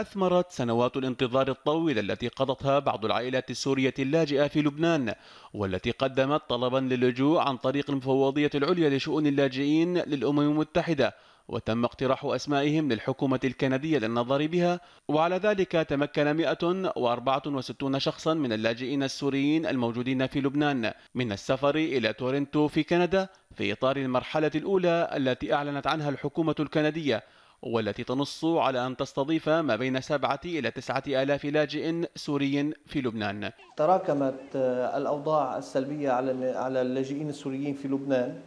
أثمرت سنوات الانتظار الطويلة التي قضتها بعض العائلات السورية اللاجئة في لبنان والتي قدمت طلبا للجوء عن طريق المفوضية العليا لشؤون اللاجئين للأمم المتحدة وتم اقتراح أسمائهم للحكومة الكندية للنظر بها وعلى ذلك تمكن 164 شخصا من اللاجئين السوريين الموجودين في لبنان من السفر إلى تورنتو في كندا في إطار المرحلة الأولى التي أعلنت عنها الحكومة الكندية والتي تنص على أن تستضيف ما بين سبعة إلى تسعة آلاف لاجئ سوري في لبنان تراكمت آه، الأوضاع السلبية على اللاجئين السوريين في لبنان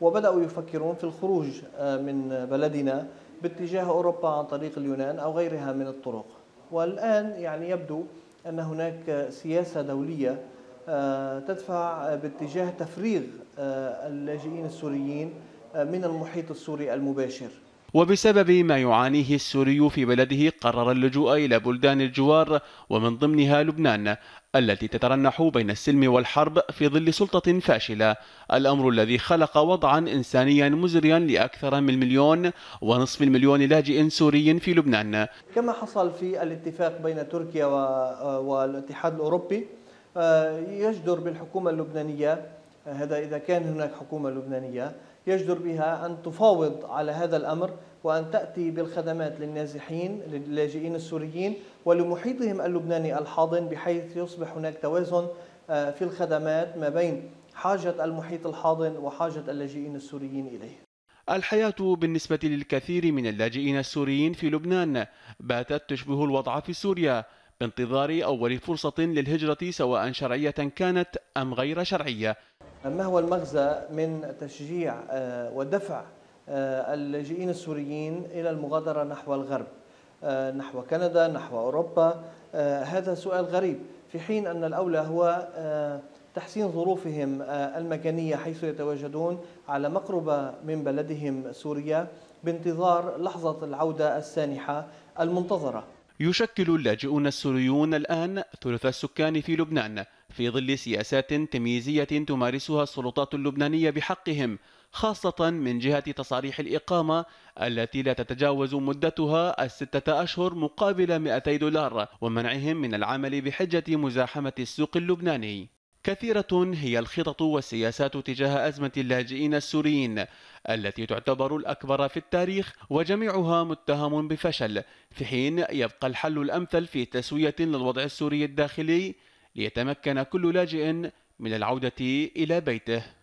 وبدأوا يفكرون في الخروج آه، من بلدنا باتجاه أوروبا عن طريق اليونان أو غيرها من الطرق والآن يعني يبدو أن هناك سياسة دولية آه، تدفع باتجاه تفريغ اللاجئين السوريين من المحيط السوري المباشر وبسبب ما يعانيه السوري في بلده قرر اللجوء إلى بلدان الجوار ومن ضمنها لبنان التي تترنح بين السلم والحرب في ظل سلطة فاشلة الأمر الذي خلق وضعا إنسانيا مزريا لأكثر من مليون ونصف المليون لاجئ سوري في لبنان كما حصل في الاتفاق بين تركيا والاتحاد الأوروبي آه، يجدر بالحكومة اللبنانية هذا إذا كان هناك حكومة لبنانية يجدر بها أن تفاوض على هذا الأمر وأن تأتي بالخدمات للنازحين للاجئين السوريين ولمحيطهم اللبناني الحاضن بحيث يصبح هناك توازن آه، في الخدمات ما بين حاجة المحيط الحاضن وحاجة اللاجئين السوريين إليه الحياة بالنسبة للكثير من اللاجئين السوريين في لبنان باتت تشبه الوضع في سوريا بانتظار أول فرصة للهجرة سواء شرعية كانت أم غير شرعية ما هو المغزى من تشجيع آه، ودفع آه، اللاجئين السوريين إلى المغادرة نحو الغرب آه، نحو كندا نحو أوروبا هذا سؤال غريب في حين أن الأولى هو تحسين ظروفهم المكانية حيث يتواجدون على مقربة من بلدهم سوريا بانتظار لحظة العودة السانحة المنتظرة يشكل اللاجئون السوريون الآن ثلث السكان في لبنان في ظل سياسات تمييزية تمارسها السلطات اللبنانية بحقهم خاصة من جهة تصاريح الإقامة التي لا تتجاوز مدتها الستة أشهر مقابل 200 دولار ومنعهم من العمل بحجة مزاحمة السوق اللبناني كثيرة هي الخطط والسياسات تجاه أزمة اللاجئين السوريين التي تعتبر الأكبر في التاريخ وجميعها متهم بفشل في حين يبقى الحل الأمثل في تسوية للوضع السوري الداخلي ليتمكن كل لاجئ من العودة إلى بيته